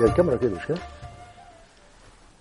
E a câmera aqui, esquece?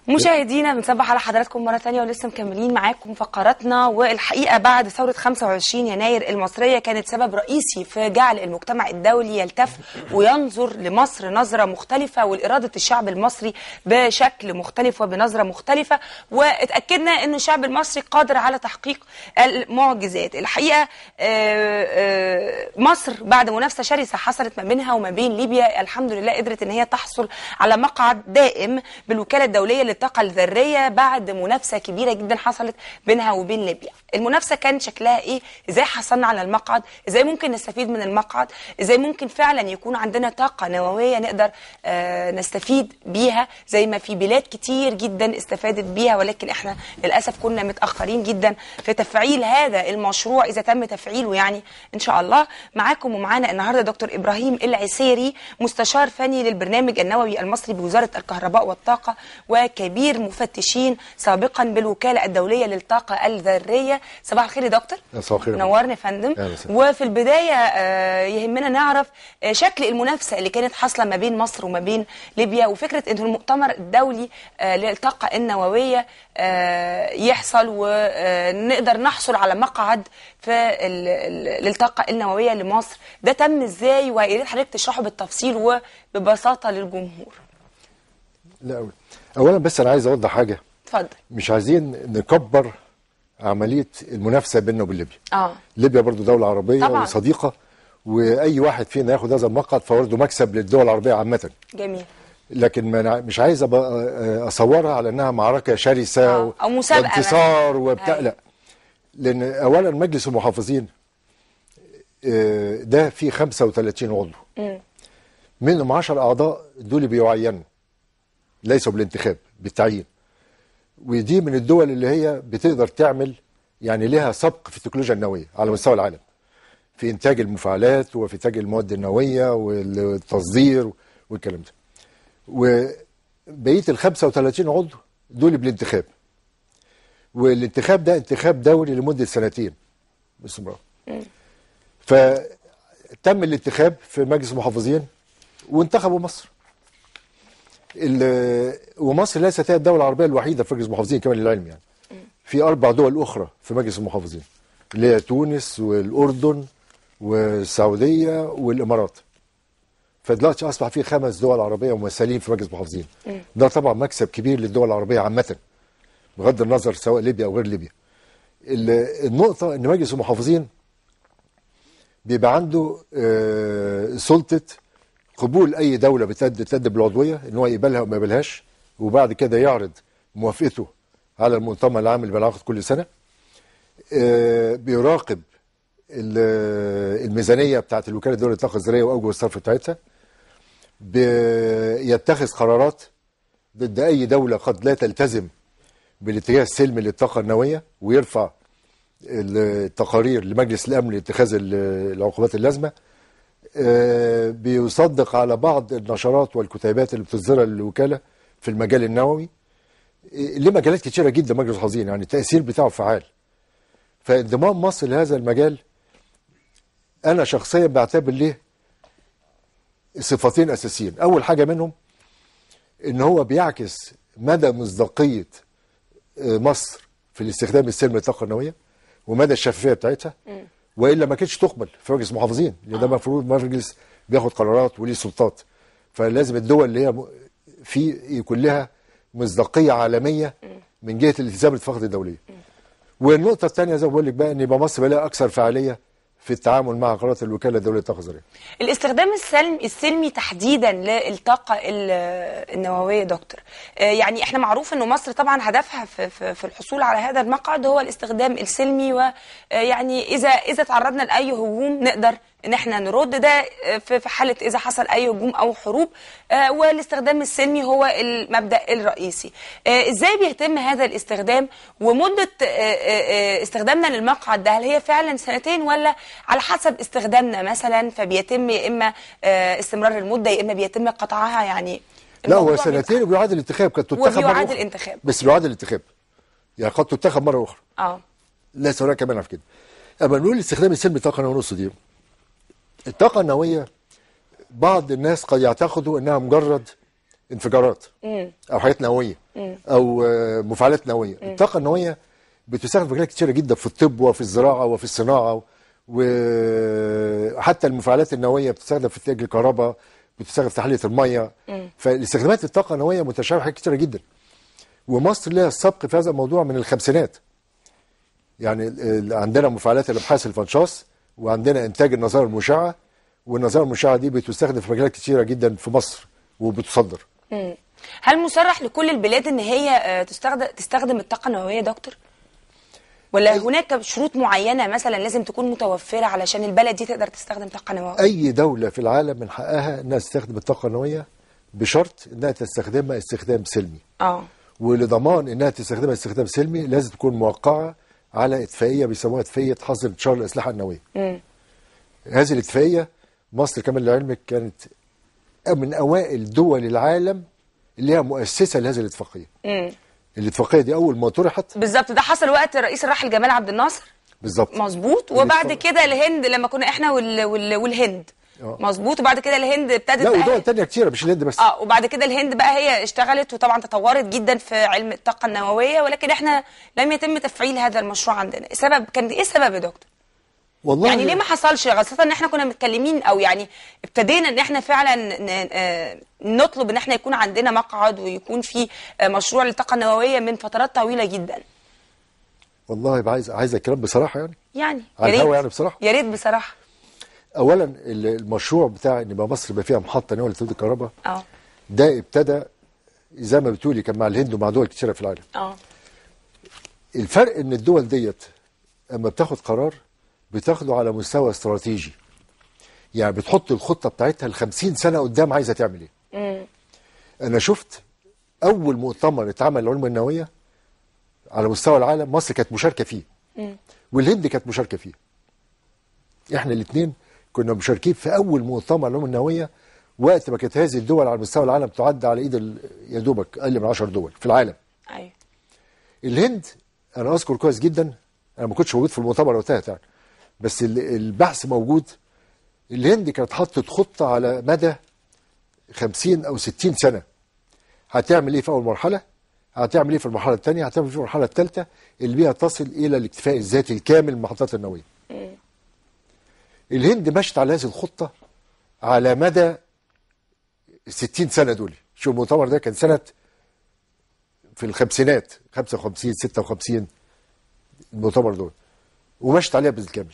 مشاهدينا بنصبح على حضراتكم مره ثانيه ولسه مكملين معاكم فقراتنا والحقيقه بعد ثوره 25 يناير المصريه كانت سبب رئيسي في جعل المجتمع الدولي يلتف وينظر لمصر نظره مختلفه والاراده الشعب المصري بشكل مختلف وبنظره مختلفه واتاكدنا ان الشعب المصري قادر على تحقيق المعجزات الحقيقه آه، آه، مصر بعد منافسه شرسه حصلت ما بينها وما بين ليبيا الحمد لله قدرت ان هي تحصل على مقعد دائم بالوكاله الدوليه الطاقه الذريه بعد منافسه كبيره جدا حصلت بينها وبين ليبيا المنافسه كان شكلها ايه ازاي حصلنا على المقعد ازاي ممكن نستفيد من المقعد ازاي ممكن فعلا يكون عندنا طاقه نوويه نقدر آه نستفيد بيها زي ما في بلاد كتير جدا استفادت بيها ولكن احنا للاسف كنا متاخرين جدا في تفعيل هذا المشروع اذا تم تفعيله يعني ان شاء الله معاكم ومعانا النهارده دكتور ابراهيم العسيري مستشار فني للبرنامج النووي المصري بوزاره الكهرباء والطاقه وكي خبير مفتشين سابقا بالوكاله الدوليه للطاقه الذريه صباح الخير يا دكتور صباح الخير نورني يا فندم وفي البدايه آه، يهمنا نعرف آه، شكل المنافسه اللي كانت حاصله ما بين مصر وما بين ليبيا وفكره ان المؤتمر الدولي آه، للطاقه النوويه يحصل ونقدر نحصل على مقعد في للطاقه النوويه لمصر ده تم ازاي ويا ريت حضرتك تشرحه بالتفصيل وببساطه للجمهور. لا أول. اولا بس انا عايز اوضح حاجه اتفضل مش عايزين نكبر عمليه المنافسه بيننا وبين ليبيا اه ليبيا برضو دوله عربيه طبعا. وصديقه واي واحد فينا ياخد هذا المقعد فورده مكسب للدول العربيه عامه جميل لكن مش عايز آه، اصورها على انها معركه شرسه آه. او مسابقه انتصار وبتاع أيوة. لا لان اولا مجلس المحافظين آه، ده فيه 35 عضو منهم 10 اعضاء دول بيعينوا ليسوا بالانتخاب بالتعيين ودي من الدول اللي هي بتقدر تعمل يعني لها سبق في التكنولوجيا النوويه على مستوى العالم في انتاج المفاعلات وفي انتاج المواد النوويه والتصدير والكلام ده وبقيه ال 35 عضو دول بالانتخاب والانتخاب ده انتخاب دوري لمده سنتين باستمرار فتم الانتخاب في مجلس المحافظين وانتخبوا مصر ومصر ليست هي الدوله العربيه الوحيده في مجلس المحافظين كمان للعلم يعني في اربع دول اخرى في مجلس المحافظين اللي هي تونس والاردن والسعوديه والامارات فدلوقتي اصبح في خمس دول عربيه ممثلين في مجلس المحافظين ده طبعا مكسب كبير للدول العربيه عامه بغض النظر سواء ليبيا او غير ليبيا النقطه ان مجلس المحافظين بيبقى عنده آه، سلطه قبول اي دوله بتقدم بالعضويه ان هو يقبلها وما يقبلهاش وبعد كده يعرض موافقته على المؤتمر العام اللي بنعقد كل سنه آه، بيراقب الميزانيه بتاعت الوكاله الدوليه للطاقه الذريه واوجه الصرف بتاعتها بيتخذ قرارات ضد اي دوله قد لا تلتزم بالاتجاه السلمي للطاقه النوويه ويرفع التقارير لمجلس الامن لاتخاذ العقوبات اللازمه آه، بيصدق على بعض النشرات والكتيبات اللي بتصدرها للوكالة في المجال النووي آه، ليه مجالات كتيره جدا مجلس حظين يعني التاثير بتاعه فعال فانضمام مصر لهذا المجال انا شخصيا بعتبر ليه صفتين اساسيين اول حاجه منهم ان هو بيعكس مدى مصداقيه آه، مصر في الاستخدام السلمي للطاقه النوويه ومدى الشفافيه بتاعتها والا ما كانتش تقبل في مجلس المحافظين لان ده المفروض مجلس بياخد قرارات وليه سلطات فلازم الدول اللي هي في يكون لها مصداقيه عالميه من جهه الالتزام بالاتفاقات الدوليه والنقطه الثانيه زي ما بقول لك بقى ان يبقى مصر بلاقي اكثر فعاليه في التعامل مع قرارات الوكاله الدوليه للطاقه الذريه. الاستخدام السلم السلمي تحديدا للطاقه النوويه دكتور آه، يعني احنا معروف انه مصر طبعا هدفها في, في الحصول على هذا المقعد هو الاستخدام السلمي ويعني آه، اذا اذا تعرضنا لاي هجوم نقدر ان احنا نرد ده آه، في حاله اذا حصل اي هجوم او حروب آه، والاستخدام السلمي هو المبدا الرئيسي آه، ازاي بيتم هذا الاستخدام ومده استخدامنا للمقعد ده هل هي فعلا سنتين ولا على حسب استخدامنا مثلا فبيتم يا اما استمرار المده يا اما بيتم قطعها يعني لا هو سنتين وبيعاد الانتخاب كانت تتخذ مره وبيعاد الانتخاب بس بيعاد الانتخاب يعني قد تتخذ مره اخرى اه لا ثوريه كمان على كده اما نقول الاستخدام السلمي طاقه ونص دي الطاقة النووية بعض الناس قد يعتقدوا انها مجرد انفجارات او حاجات نوويه او آه، مفاعلات نوويه الطاقه النوويه بتستخدم في حاجات كتيره جدا في الطب وفي الزراعه وفي الصناعه وحتى المفاعلات النوويه بتستخدم في انتاج الكهرباء بتستخدم في تحليه الميه فالاستخدامات الطاقه النوويه متشابهه حاجات كتيره جدا ومصر لها السبق في هذا الموضوع من الخمسينات يعني عندنا مفاعلات الابحاث الفانشاس وعندنا انتاج النظاره المشعه والنظاره المشعه دي بتستخدم في مجالات كتيره جدا في مصر وبتصدر هل مصرح لكل البلاد ان هي آه، تستخدم تستخدم الطاقه النوويه دكتور ولا أي... هناك شروط معينه مثلا لازم تكون متوفره علشان البلد دي تقدر تستخدم طاقه نوويه اي دوله في العالم من حقها انها تستخدم الطاقه النوويه بشرط انها تستخدمها استخدام سلمي اه ولضمان انها تستخدمها استخدام سلمي لازم تكون موقعه على اتفاقيه بيسموها اتفاقيه حظر انتشار الاسلحه النوويه. هذه الاتفاقيه مصر كمان لعلمك كانت من اوائل دول العالم اللي هي مؤسسه لهذه الاتفاقيه. الاتفاقيه دي اول ما طرحت بالظبط ده حصل وقت الرئيس الراحل جمال عبد الناصر بالظبط مظبوط وبعد كده الهند لما كنا احنا وال... وال... والهند آه. مظبوط وبعد كده الهند ابتدت لا ودول تانية كتيرة مش الهند بس اه وبعد كده الهند بقى هي اشتغلت وطبعا تطورت جدا في علم الطاقة النووية ولكن احنا لم يتم تفعيل هذا المشروع عندنا سبب كان ايه السبب يا دكتور؟ والله يعني ليه ما حصلش خاصة ان احنا كنا متكلمين او يعني ابتدينا ان احنا فعلا آه، نطلب ان احنا يكون عندنا مقعد ويكون في آه، مشروع للطاقة النووية من فترات طويلة جدا والله عايز عايز الكلام بصراحة يعني يعني يا ريت يعني بصراحة يا ريت بصراحة اولا المشروع بتاع ان يبقى مصر يبقى فيها محطه نوويه لتوليد الكهرباء اه ده ابتدى زي ما بتقولي كان مع الهند ومع دول كتيره في العالم اه الفرق ان الدول ديت اما بتاخد قرار بتاخده على مستوى استراتيجي يعني بتحط الخطه بتاعتها ل 50 سنه قدام عايزه تعمل ايه مم. انا شفت اول مؤتمر اتعمل للعلوم النوويه على مستوى العالم مصر كانت مشاركه فيه مم. والهند كانت مشاركه فيه احنا الاثنين كنا مشاركين في اول مؤتمر للامم النوويه وقت ما كانت هذه الدول على مستوى العالم تعد على ايد يا دوبك اقل من 10 دول في العالم. ايوه. الهند انا اذكر كويس جدا انا ما كنتش موجود في المؤتمر وقتها يعني بس البحث موجود الهند كانت حطت خطه على مدى 50 او 60 سنه هتعمل ايه في اول مرحله هتعمل ايه في المرحله الثانيه هتعمل ايه في المرحله الثالثه اللي بيها تصل الى الاكتفاء الذاتي الكامل المحطات النوويه إيه. الهند مشت على هذه الخطة على مدى 60 سنة دول شو المؤتمر ده كان سنة في الخمسينات 55 56 المؤتمر دول ومشت عليها بالكامل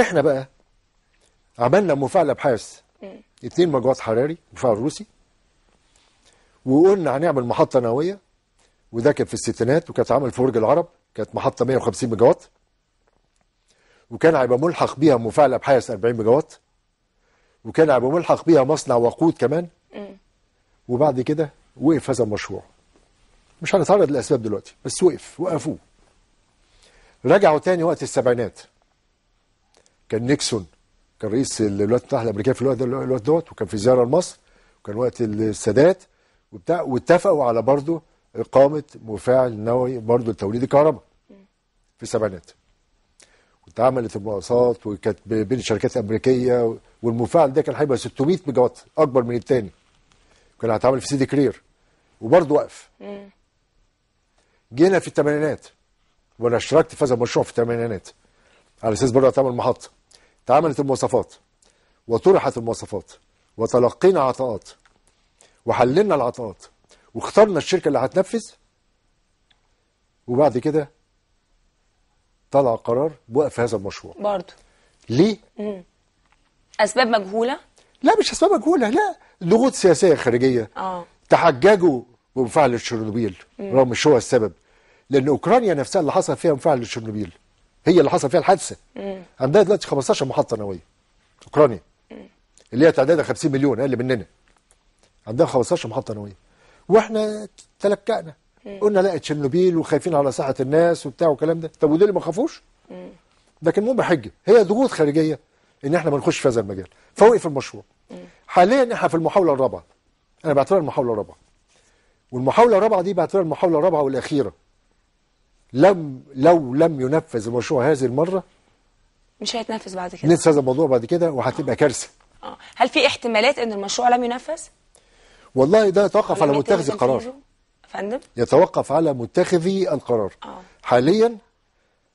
احنا بقى عملنا مفاعلة ابحاث إيه. اتنين مجوات حراري مفاعل روسي وقلنا هنعمل محطة نووية وده كان في الستينات وكانت عمل في برج العرب كانت محطة 150 مجوات وكان هيبقى ملحق بيها مفاعل ابحاث 40 ميجا وات وكان هيبقى ملحق بيها مصنع وقود كمان وبعد كده وقف هذا المشروع مش هنتعرض للاسباب دلوقتي بس وقف وقفوه رجعوا تاني وقت السبعينات كان نيكسون كان رئيس الولايات المتحده الامريكيه في الوقت الوقت دوت وكان في زياره لمصر وكان وقت السادات وبتاع واتفقوا على برضه اقامه مفاعل نووي برضه لتوليد الكهرباء في السبعينات واتعملت المقاصات وكانت بين شركات امريكيه والمفاعل ده كان هيبقى 600 ميجا وات اكبر من الثاني كان هيتعمل في سيدي كرير وبرضه وقف جينا في الثمانينات وانا اشتركت في هذا المشروع في الثمانينات على اساس برضه هتعمل محطه اتعملت المواصفات وطرحت المواصفات وتلقينا عطاءات وحللنا العطاءات واخترنا الشركه اللي هتنفذ وبعد كده طلع قرار بوقف هذا المشروع برضه ليه؟ مم. اسباب مجهوله؟ لا مش اسباب مجهوله لا ضغوط سياسيه خارجيه اه تحججوا بمفاعل تشيرنوبيل رغم مش هو السبب لان اوكرانيا نفسها اللي حصل فيها مفاعل تشيرنوبيل هي اللي حصل فيها الحادثه عندها دلوقتي 15 محطه نوويه اوكرانيا مم. اللي هي تعدادها 50 مليون اقل مننا عندها 15 محطه نوويه واحنا تلكأنا إيه. قلنا لا تشيرنوبيل وخايفين على صحه الناس وبتاع والكلام ده طب ودول ما خافوش لكن كان مهم حجه هي ضغوط خارجيه ان احنا ما نخش في هذا المجال فوقف المشروع حاليا احنا في المحاوله الرابعه انا بعتبرها المحاوله الرابعه والمحاوله الرابعه دي بعتبرها المحاوله الرابعه والاخيره لم لو لم ينفذ المشروع هذه المره مش هيتنفذ بعد كده ننسى هذا الموضوع بعد كده وهتبقى آه. كارثه اه هل في احتمالات ان المشروع لم ينفذ والله ده يتوقف على متخذ القرار فندم يتوقف على متخذي القرار أوه. حاليا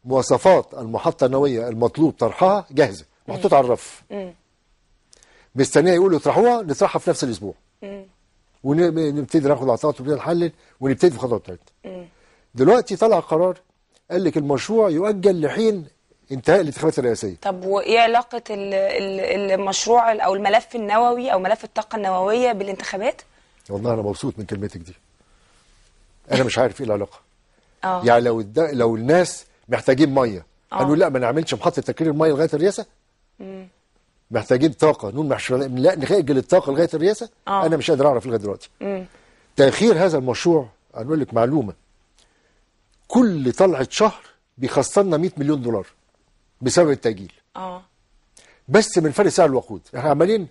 مواصفات المحطة النووية المطلوب طرحها جاهزة محطوطة على الرف مستنيه يقولوا اطرحوها نطرحها في نفس الاسبوع ونبتدي ناخد عطاءات ونبتدي نحلل ونبتدي في الخطوه الثالثه دلوقتي طلع قرار قال لك المشروع يؤجل لحين انتهاء الانتخابات الرئاسيه طب وايه علاقه المشروع او الملف النووي او ملف الطاقه النوويه بالانتخابات والله انا مبسوط من كلمتك دي انا مش عارف ايه العلاقه آه. يعني لو الد... لو الناس محتاجين ميه هنقول آه. لا ما نعملش محطه تكرير الميه لغايه الرئاسه محتاجين طاقه نقول مش لا نأجل الطاقه لغايه الرئاسه أوه. انا مش قادر اعرف لغايه دلوقتي تاخير هذا المشروع هنقول لك معلومه كل طلعه شهر بيخسرنا 100 مليون دولار بسبب التاجيل اه بس من فرق سعر الوقود احنا عمالين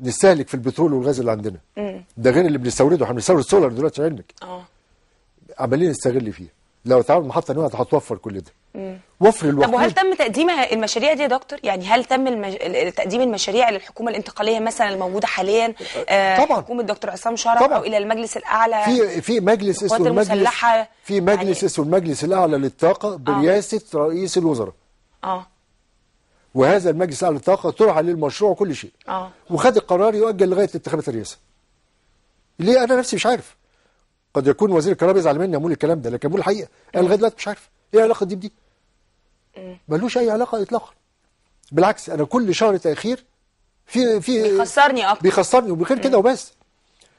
نستهلك في البترول والغاز اللي عندنا ده غير اللي بنستورده احنا بنستورد سولار دلوقتي عندك اه عمالين نستغل فيها لو تعمل محطه نوع هتوفر كل ده وفر الوقت طب وهل تم تقديم المشاريع دي يا دكتور يعني هل تم المج... تقديم المشاريع للحكومه الانتقاليه مثلا الموجوده حاليا آه, آه، طبعا حكومه الدكتور عصام شرف طبعا. او الى المجلس الاعلى في في مجلس اسمه المجلس في مجلس يعني- اسمه المجلس الاعلى للطاقه آه. برئاسه آه. رئيس الوزراء اه وهذا المجلس الاعلى للطاقه طرح عليه المشروع وكل شيء اه وخد القرار يؤجل لغايه انتخابات الرئاسه ليه انا نفسي مش عارف قد يكون وزير الكهرباء يزعل مني يقول الكلام ده لكن بقول الحقيقه انا لغايه دلوقتي مش عارف ايه علاقه دي بدي إيه. ملوش اي علاقه اطلاقا بالعكس انا كل شهر تاخير في في بيخسرني اكتر بيخسرني وبخير كده إيه. وبس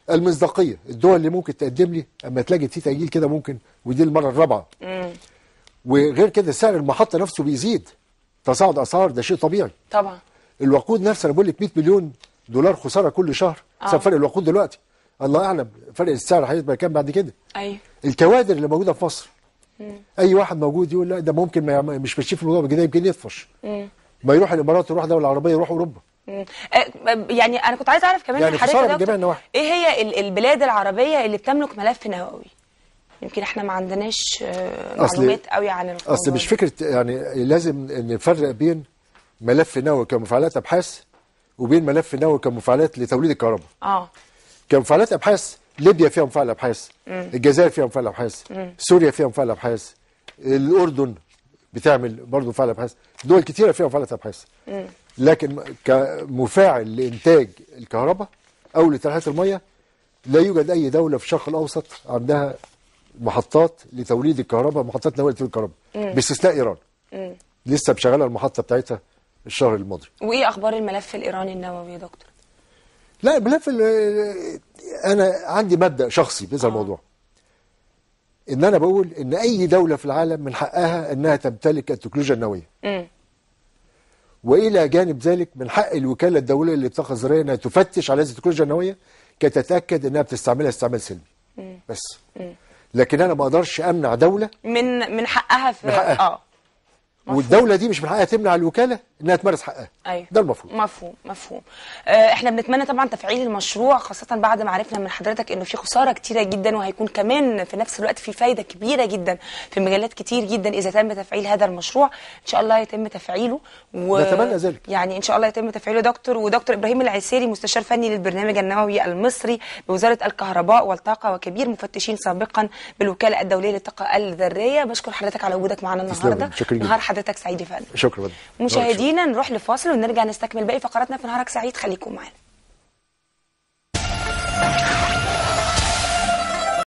المصداقيه الدول اللي ممكن تقدم لي اما تلاقي في تاجيل كده ممكن ودي المره الرابعه إيه. وغير كده سعر المحطه نفسه بيزيد تصاعد اسعار ده شيء طبيعي طبعا الوقود نفسه انا بقول لك 100 مليون دولار خساره كل شهر آه. سفر فرق الوقود دلوقتي الله اعلم فرق السعر هيبقى كام بعد كده ايوه الكوادر اللي موجوده في مصر مم. اي واحد موجود يقول لا ده ممكن ما مش بتشوف في الموضوع كده يمكن يطفش ما يروح الامارات يروح دول عربيه يروح اوروبا أه، يعني انا كنت عايز اعرف كمان يعني حضرتك ايه هي البلاد العربيه اللي بتملك ملف نووي يمكن احنا ما عندناش آه، معلومات قوي عن الموضوع اصل مش فكره يعني لازم نفرق بين ملف نووي كمفاعلات ابحاث وبين ملف نووي كمفاعلات لتوليد الكهرباء اه كان مفاعلات ابحاث ليبيا فيها مفاعل ابحاث الجزائر فيها مفاعل ابحاث سوريا فيها مفاعل ابحاث الاردن بتعمل برضه مفاعل ابحاث دول كثيره فيها مفاعلات ابحاث لكن كمفاعل لانتاج الكهرباء او لترحية الميه لا يوجد اي دوله في الشرق الاوسط عندها محطات لتوليد الكهرباء محطات نوويه لتوليد الكهرباء باستثناء ايران لسه مشغله المحطه بتاعتها الشهر الماضي وايه اخبار الملف الايراني النووي يا دكتور لا بلف انا عندي مبدا شخصي في هذا آه. الموضوع ان انا بقول ان اي دوله في العالم من حقها انها تمتلك التكنولوجيا النوويه والى جانب ذلك من حق الوكاله الدوليه للطاقه الذريه انها تفتش على هذه التكنولوجيا النوويه كتتاكد انها بتستعملها استعمال سلمي بس لكن انا ما اقدرش امنع دوله من من حقها في من حقها. اه والدوله دي مش من حقها تمنع الوكاله انها تمارس حقها أيوة. ده المفروض مفهوم مفهوم آه احنا بنتمنى طبعا تفعيل المشروع خاصه بعد ما عرفنا من حضرتك انه في خساره كتيره جدا وهيكون كمان في نفس الوقت في فايده كبيره جدا في مجالات كتير جدا اذا تم تفعيل هذا المشروع ان شاء الله يتم تفعيله و... نتمنى ذلك يعني ان شاء الله يتم تفعيله دكتور ودكتور ابراهيم العسيري مستشار فني للبرنامج النووي المصري بوزاره الكهرباء والطاقه وكبير مفتشين سابقا بالوكاله الدوليه للطاقه الذريه بشكر حضرتك على وجودك معنا النهارده نهار حضرتك سعيد فندم شكرا مشاهدينا نروح لفاصل ونرجع نستكمل باقي فقراتنا في نهارك سعيد خليكم معانا